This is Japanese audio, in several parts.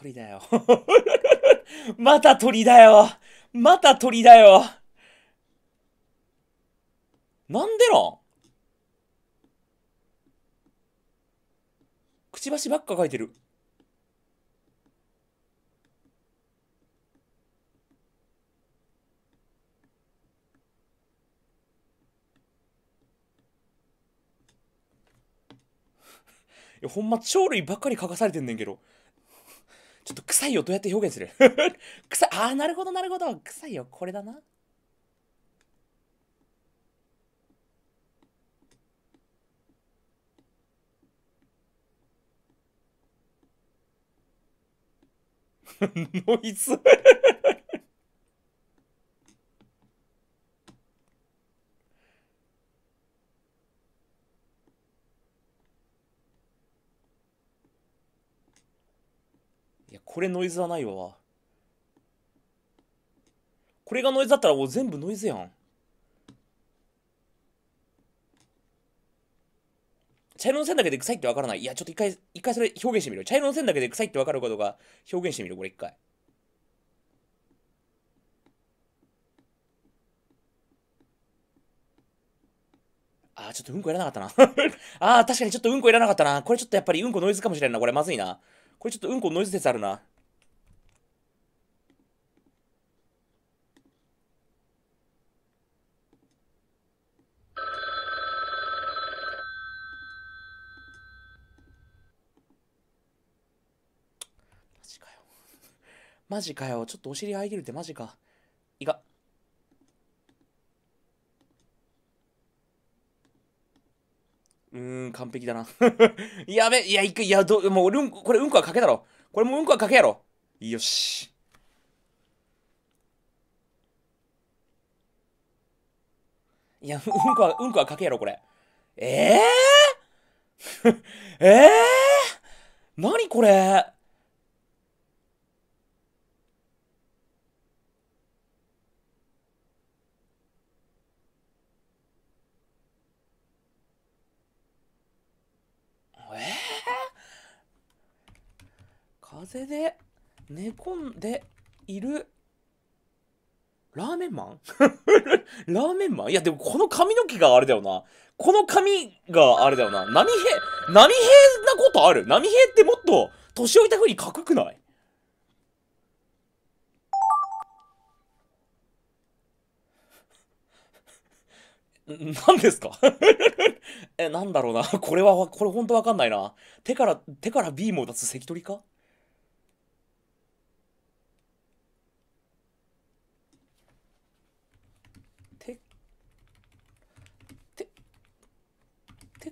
鳥だよ。また鳥だよ。また鳥だよ。なんでなんくちばしばっか書いてる。いや、ほんま、鳥類ばっかり書かされてんねんけど。ちょっと臭いよどうやって表現する 臭い。ああ、なるほどなるほど。臭いよ、これだな。ノイズこれノイズはないわこれがノイズだったらもう全部ノイズやん茶色の線だけで臭いってわからないいやちょっと一回一回それ表現してみる茶色の線だけで臭いってわかることが表現してみるこれ一回あーちょっとうんこいらなかったな あー確かにちょっとうんこいらなかったなこれちょっとやっぱりうんこノイズかもしれんなこれまずいなこれちょっとうんこノイズ説あるな。マジかよ。マジかよ。ちょっとお尻あいぎるってマジか。うーん、完璧だな。やべ、いや、いく、いや、ど、もう、うん、これ、うんこはかけだろ。これもううんこはかけやろ。よし。いや、うんこは、うんこはかけやろ、これ。え えー、ええー、なにこれ風で寝込んでいるラーメンマン ラーメンマンいや、でもこの髪の毛があれだよな。この髪があれだよな。波平、波平なことある波平ってもっと年老いた風にかっこよくない何ですか え、なんだろうな。これは、これほんとわかんないな。手から、手からビームを出す関取か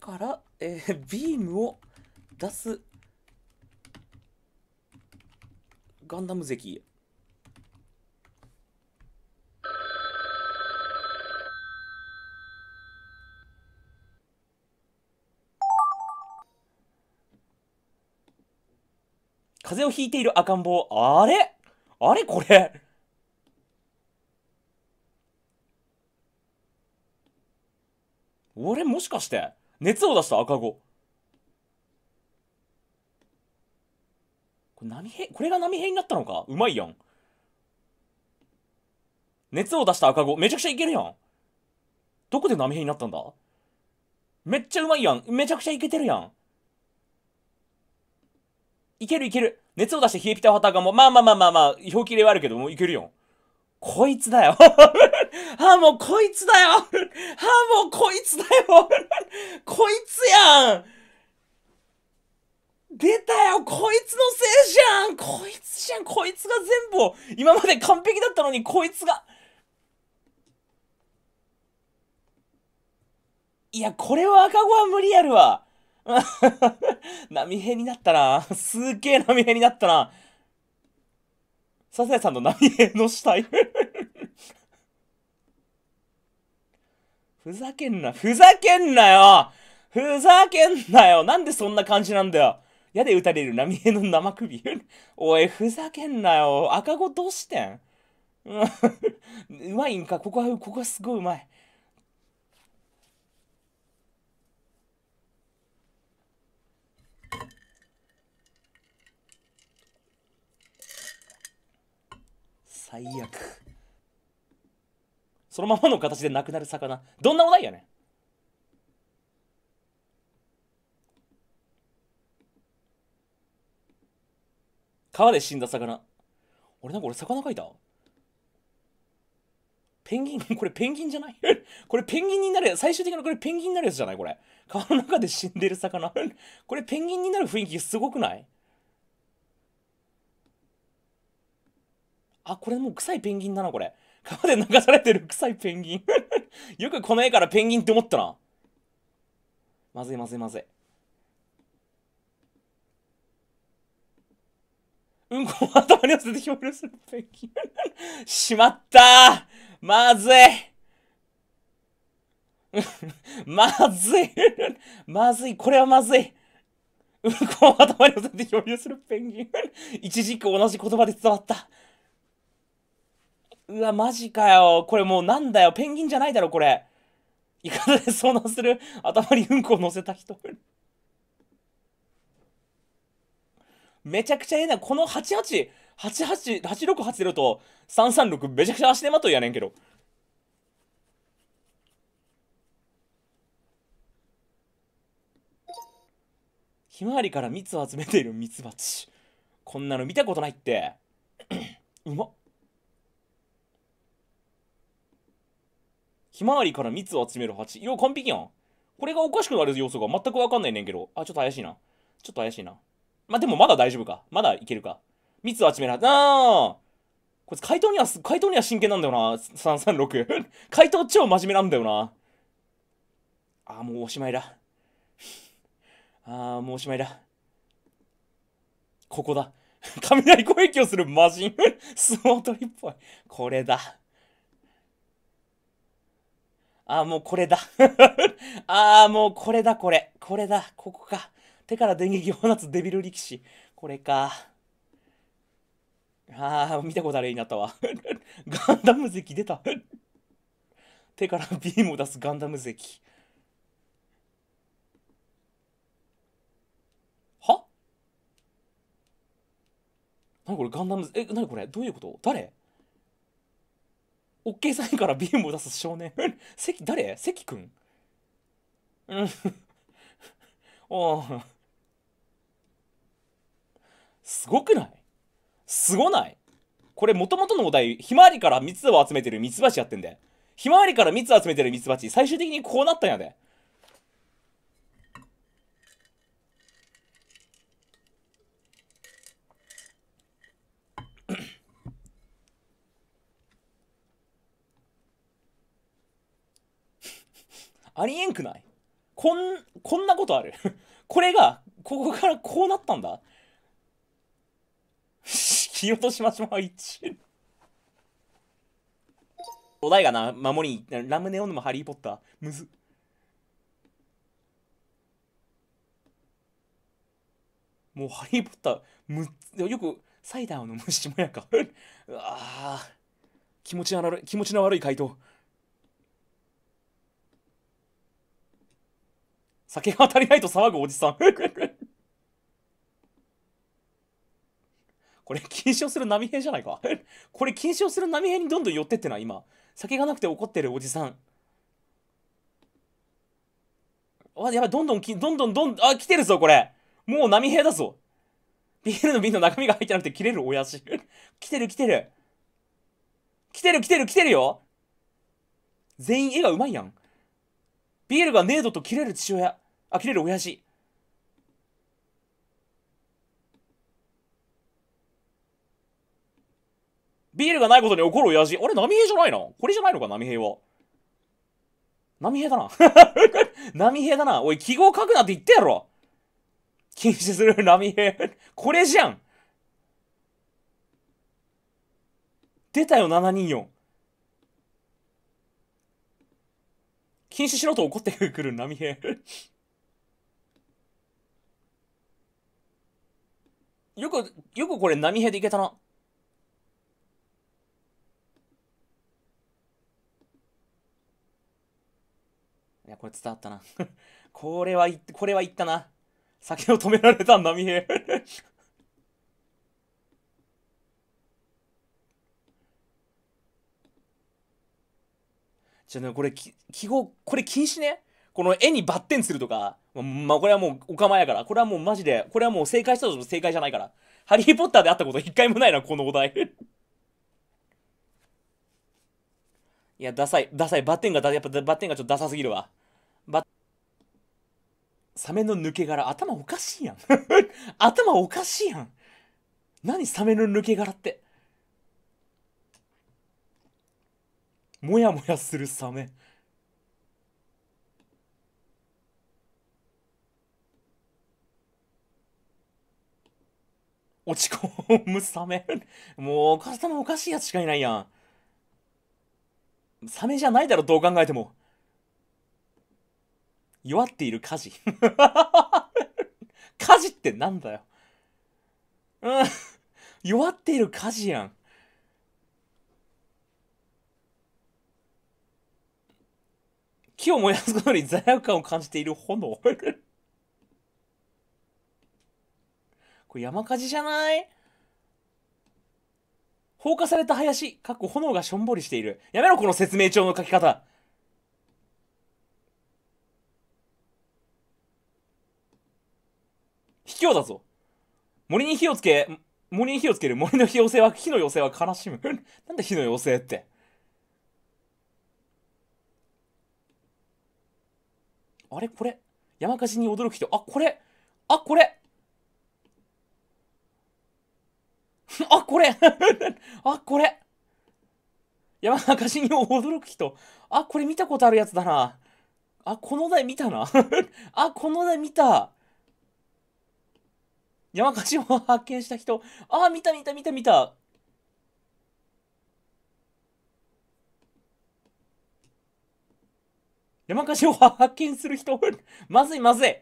から、えー、ビームを出すガンダム関風邪をひいている赤ん坊あれあれこれ俺もしかして熱を出した赤子これ波平これが波平になったのかうまいやん熱を出した赤子めちゃくちゃいけるやんどこで波平になったんだめっちゃうまいやんめちゃくちゃいけてるやんいけるいける熱を出して冷えピタハタがもう、まあまあまあまあまあ、表記ではあるけど、もういけるよ。こいつだよあ、もうこいつだよあ、もうこいつだよこいつやん出たよこいつのせいじゃんこいつじゃんこいつが全部今まで完璧だったのにこいつがいや、これは赤子は無理やるわ。波平になったな。すげえ波平になったな。サザエさんの波平の死体ふざけんな、ふざけんなよふざけんなよなんでそんな感じなんだよ矢で撃たれる波江の生首おい、ふざけんなよ赤子どうしてんうまいんかここは、ここはすごいうまい。最悪。そのままの形でなくなる魚どんなお題やねん川で死んだ魚俺なんか俺魚描いたペンギン これペンギンじゃない これペンギンになる最終的なこれペンギンになるやつじゃないこれ川の中で死んでる魚 これペンギンになる雰囲気すごくないあこれもう臭いペンギンだなこれ川で流されてる臭いペンギン よくこの絵からペンギンって思ったな。まずいまずいまずい。うんこを頭に寄せて漂流するペンギンしまったまずいまずいまずいこれはまずいうんこを頭に寄せて漂流するペンギン一時期同じ言葉で伝わったうわ、マジかよ。これもうなんだよ。ペンギンじゃないだろ、これ。いかがで 遭難する頭にうんこを乗せた人。めちゃくちゃええな。この88、88、8680と336めちゃくちゃ足手まといやねんけど。ひまわりから蜜を集めている蜜蜂。こんなの見たことないって。うまっ。ひまわりから蜜を集める蜂。いや、完璧やん。これがおかしくなる要素が全くわかんないねんけど。あ、ちょっと怪しいな。ちょっと怪しいな。まあ、でもまだ大丈夫か。まだいけるか。蜜を集める蜂。あーこいつ回答には、回答には真剣なんだよな。336回答超真面目なんだよな。あーもうおしまいだ。あーもうおしまいだ。ここだ。雷攻撃をする魔人スモートリっぽい。これだ。ああ、もうこれだ。ああ、もうこれだ、これ。これだ、ここか。手から電撃を放つデビル力士。これか。ああ、見たことあるようになったわ。ガンダム関出た。手からビームを出すガンダム関。はなにこれガンダム、え、なにこれどういうこと誰 OK サインからビームを出す少年。関、誰関くんうん。おすごくないすごないこれ元々のお題、ひまわりから蜜を集めてる蜜蜂やってんで。ひまわりから蜜集めてる蜜蜂、最終的にこうなったんやで。ありえんくないこん、こんなことある これが、ここからこうなったんだ切 落としましまう1お題がな、守りラムネオヌもハリーポッター。むず。もうハリーポッター、む、よく、サイダーを飲むしもやか。あ あ、気持ちの悪い、気持ちの悪い回答。酒が当たりないと騒ぐおじさん これ禁止をする波平じゃないかこれ禁止をする波平にどんどん寄ってってな今酒がなくて怒ってるおじさんあやばいどんどんきどんどんどんあ来てるぞこれもう波平だぞビールの瓶の中身が入ってなくて切れるおやじ 来てる来てる来てる来てる来てるよ全員絵がうまいやんビールがねえドと切れる父親あ切れる親父ビールがないことに怒る親父あれ波平じゃないのこれじゃないのか波平は波平だな 波平だなおい記号書くなって言ってやろ禁止する波平これじゃん出たよ724禁止しろと怒ってくる波平 よく、よくこれ波平でいけたな。いや、これ伝わったな これはい、これはいったな。酒を止められた波平じゃあこれ記号これ禁止ねこの絵にバッテンするとかまあこれはもうお構いやからこれはもうマジでこれはもう正解したとしても正解じゃないからハリー・ポッターであったこと一回もないなこのお題 いやダサいダサいバッテンがやっぱバッテンがちょっとダサすぎるわバサメの抜け殻頭おかしいやん 頭おかしいやん何サメの抜け殻ってもやもやするサメ落ち込むサメもうお母様おかしいやつしかいないやんサメじゃないだろどう考えても弱っている火事火 事ってなんだようん弱っている火事やん火を燃やすことに罪悪感を感じている炎 これ山火事じゃない放火された林、かっこ炎がしょんぼりしている。やめろ、この説明帳の書き方。卑怯だぞ。森に火をつけ、森に火をつける森の妖精は、火の妖精は悲しむ。なんで火の妖精って。あれこれ山火事に驚く人あこれあこれ あこれ あこれ山火事に驚く人あこれ見たことあるやつだなあこの台見たな あこの台見た山火事を発見した人あ見た見た見た見た山火事を発見する人 まずいまずい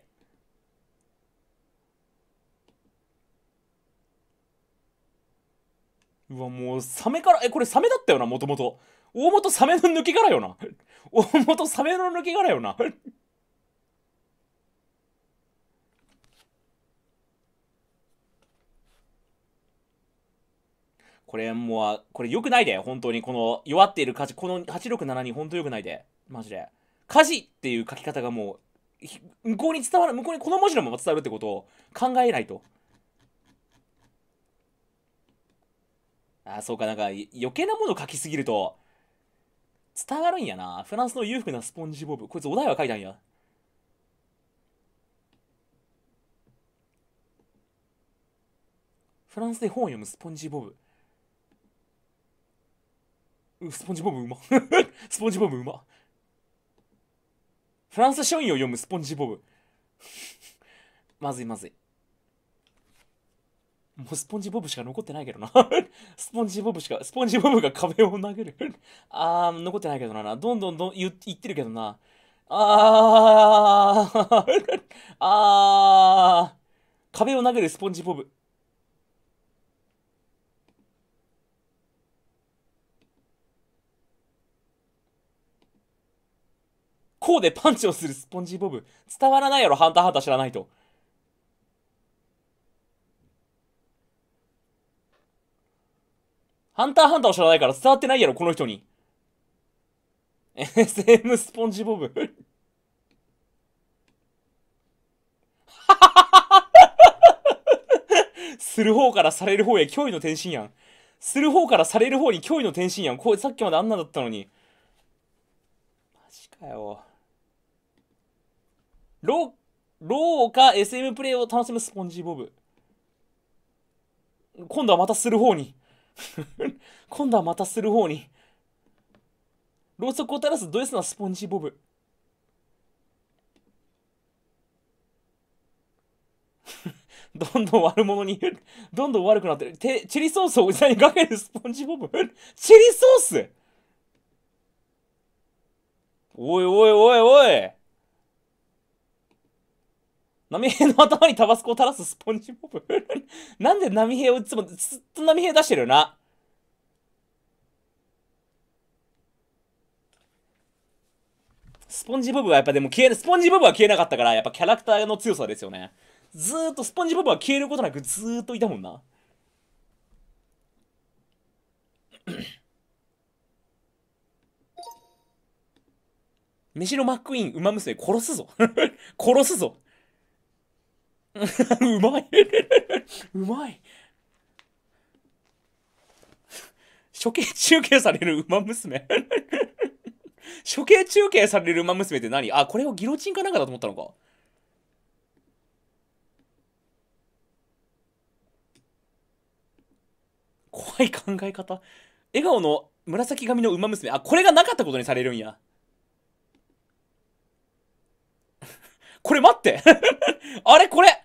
うわもうサメからえこれサメだったよなもともと大元サメの抜け殻よな 大元サメの抜け殻よな これもうこれよくないで本当にこの弱っている価値この867に本当よくないでマジで。家事っていう書き方がもう向こうに伝わる向こうにこの文字のまま伝わるってことを考えないとあそうかなんか余計なもの書きすぎると伝わるんやなフランスの裕福なスポンジボブこいつお題は書いたんやフランスで本を読むスポンジボブスポンジボブうま スポンジボブうまフランス書院を読むスポンジボブまずいまずいもうスポンジボブしか残ってないけどなスポンジボブしか、スポンジボブが壁を投げるあー、残ってないけどな。どんどんどん言ってるけどな。あー、あー、壁を投げるスポンジボブ。こうでパンチをするスポンジボブ。伝わらないやろ、ハンターハンター知らないと。ハンターハンターを知らないから伝わってないやろ、この人に。SM スポンジボブする方からされる方へ脅威の転身やん。する方からされる方に脅威の転身やん。こうさっきまであんなだったのに。マジかよ。ロローか SM プレイを楽しむスポンジボブ。今度はまたする方に。今度はまたする方に。ろうそくを垂らすドツなスポンジボブ。どんどん悪者に、どんどん悪くなってる。てチリソースをおじさんにかけるスポンジボブ。チリソースおいおいおいおい波平の頭にタバスコを垂らすスポンジモブ なんで波平をいつもずっと波平出してるよな。スポンジボブはやっぱでも消える、スポンジボブは消えなかったから、やっぱキャラクターの強さですよね。ずーっとスポンジボブは消えることなくずーっといたもんな。飯のマックイーン、ウマ娘殺すぞ。殺すぞ。うまいうまい処刑中継される馬娘処刑中継される馬娘って何あ、これをギロチンかなんかだと思ったのか。怖い考え方。笑顔の紫髪の馬娘。あ、これがなかったことにされるんや。これ待ってあれこれ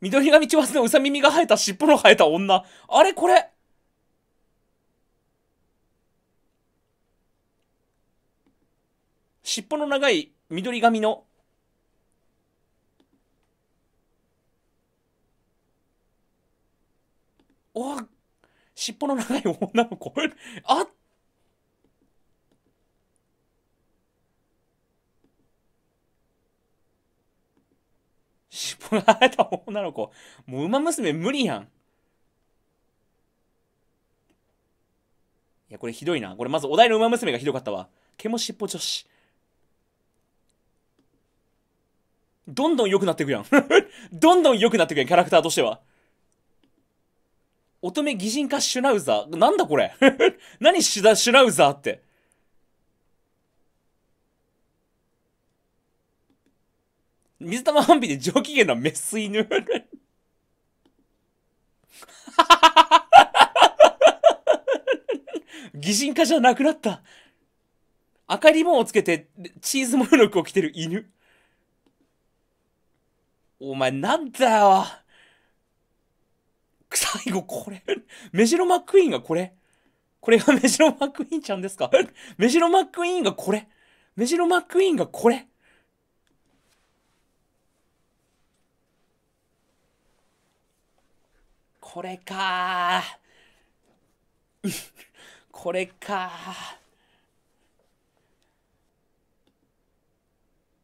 緑髪千のうさ耳が生えた尻尾の生えた女。あれこれ尻尾の長い緑髪のお尻尾の長い女の子あっられた女の子。もう馬娘無理やん。いや、これひどいな。これまずお題の馬娘がひどかったわ。毛も尻尾女子。どんどん良くなっていくやん。どんどん良くなっていくやん、キャラクターとしては。乙女擬人化シュナウザー。なんだこれ 何シュナウザーって。水玉ハンビで上機嫌なメス犬。擬人化じゃなくなった。赤リボンをつけてチーズモルノクを着てる犬。お前なんだよ。最後これ。メジロマックイーンがこれ。これがメジロマックイーンちゃんですかメジロマックイーンがこれ。メジロマックイーンがこれ。これか これか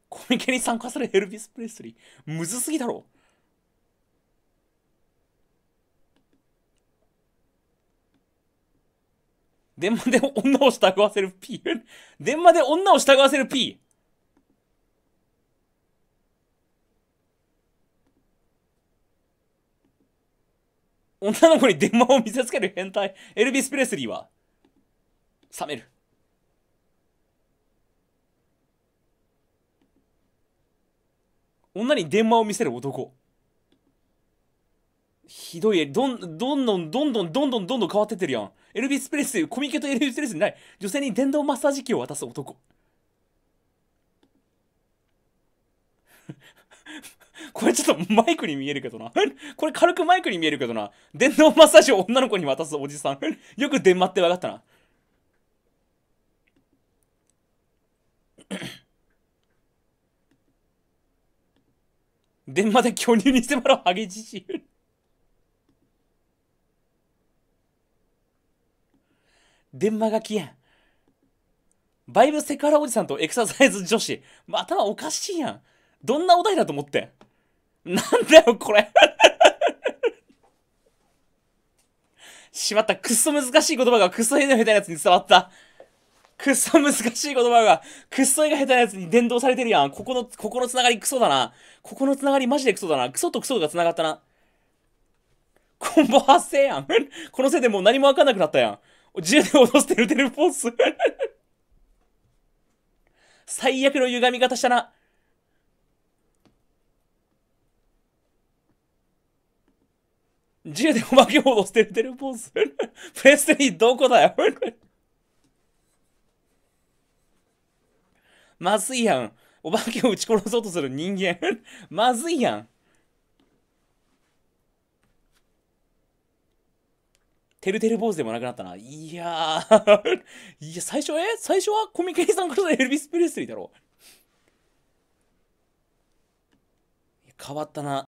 コミケに参加するヘルビス・プレスリーむずすぎだろ電話で女を従わせる P 電話で女を従わせる P 女の子に電話を見せつける変態エルビス・プレスリーは冷める女に電話を見せる男ひどいどんどんどんどんどんどんどんどんどん変わってってるやんエルビス・プレスコミケとエルビス・プレスない女性に電動マッサージ機を渡す男 これちょっとマイクに見えるけどな。これ軽くマイクに見えるけどな。電脳マッサージを女の子に渡すおじさん。よく電話って分かったな。電話で巨乳に迫るハゲじじい。電話が消えん。バイブセクハラおじさんとエクササイズ女子。ま頭おかしいやん。どんなお題だと思ってなんだよ、これしまった。くっそ難しい言葉がくっそ変な下手なやつに伝わった。くっそ難しい言葉がくっそ絵が下手なやつに伝導されてるやん。ここの、ここのつながりクソだな。ここのつながりマジでクソだな。クソとクソがつながったな。コンボ発生やん。このせいでもう何もわかんなくなったやん。銃で脅してるテレポース。最悪の歪み方したな。銃でお化けほど捨ててるポーズ。プレステリーどこだよ まずいやん。お化けを撃ち殺そうとする人間。まずいやん。てるてる坊主でもなくなったな。いやーいや、最初、え最初はコミケリさんからエルビス・プレスリーだろ。変わったな。